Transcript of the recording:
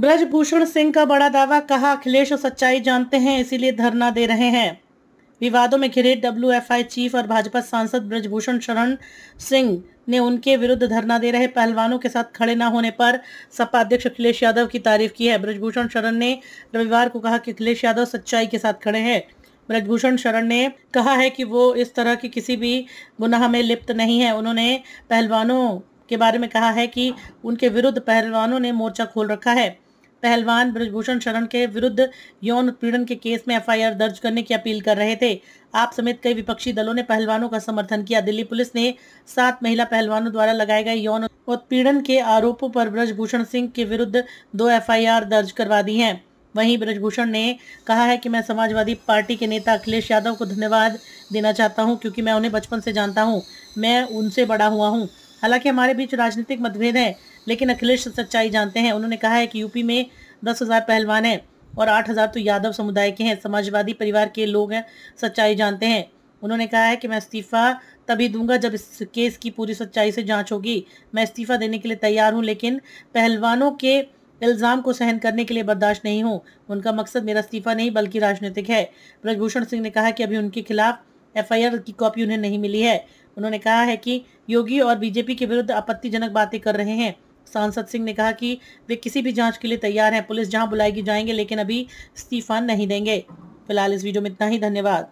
ब्रजभूषण सिंह का बड़ा दावा कहा अखिलेश सच्चाई जानते हैं इसीलिए धरना दे रहे हैं विवादों में घिरे डब्ल्यू चीफ और भाजपा सांसद ब्रजभूषण शरण सिंह ने उनके विरुद्ध धरना दे रहे पहलवानों के साथ खड़े न होने पर सपा अध्यक्ष अखिलेश यादव की तारीफ की है ब्रजभूषण शरण ने रविवार को कहा कि अखिलेश यादव सच्चाई के साथ खड़े हैं ब्रजभूषण शरण ने कहा है कि वो इस तरह की किसी भी गुनाह में लिप्त नहीं है उन्होंने पहलवानों के बारे में कहा है कि उनके विरुद्ध पहलवानों ने मोर्चा खोल रखा है पहलवान ब्रजभूषण शरण के विरुद्ध यौन उत्पीड़न के केस में एफआईआर दर्ज करने की अपील कर रहे थे आप समेत कई विपक्षी दलों ने पहलवानों का समर्थन किया दिल्ली पुलिस ने सात महिला पहलवानों द्वारा लगाए गए यौन उत्पीड़न के आरोपों पर ब्रजभूषण सिंह के विरुद्ध दो एफ दर्ज करवा दी है वहीं ब्रजभूषण ने कहा है कि मैं समाजवादी पार्टी के नेता अखिलेश यादव को धन्यवाद देना चाहता हूं क्योंकि मैं उन्हें बचपन से जानता हूं मैं उनसे बड़ा हुआ हूं हालांकि हमारे बीच राजनीतिक मतभेद हैं लेकिन अखिलेश सच्चाई जानते हैं उन्होंने कहा है कि यूपी में दस हज़ार पहलवान हैं और आठ हज़ार तो यादव समुदाय के हैं समाजवादी परिवार के लोग हैं सच्चाई जानते हैं उन्होंने कहा है कि मैं इस्तीफ़ा तभी दूंगा जब इस केस की पूरी सच्चाई से जांच होगी मैं इस्तीफ़ा देने के लिए तैयार हूं लेकिन पहलवानों के इल्ज़ाम को सहन करने के लिए बर्दाश्त नहीं हूं उनका मकसद मेरा इस्तीफ़ा नहीं बल्कि राजनीतिक है ब्रजभूषण सिंह ने कहा कि अभी उनके खिलाफ एफ की कॉपी उन्हें नहीं मिली है उन्होंने कहा है कि योगी और बीजेपी के विरुद्ध आपत्तिजनक बातें कर रहे हैं सांसद सिंह ने कहा कि वे किसी भी जांच के लिए तैयार हैं पुलिस जहां बुलाएगी जाएंगे लेकिन अभी इस्तीफा नहीं देंगे फिलहाल इस वीडियो में इतना ही धन्यवाद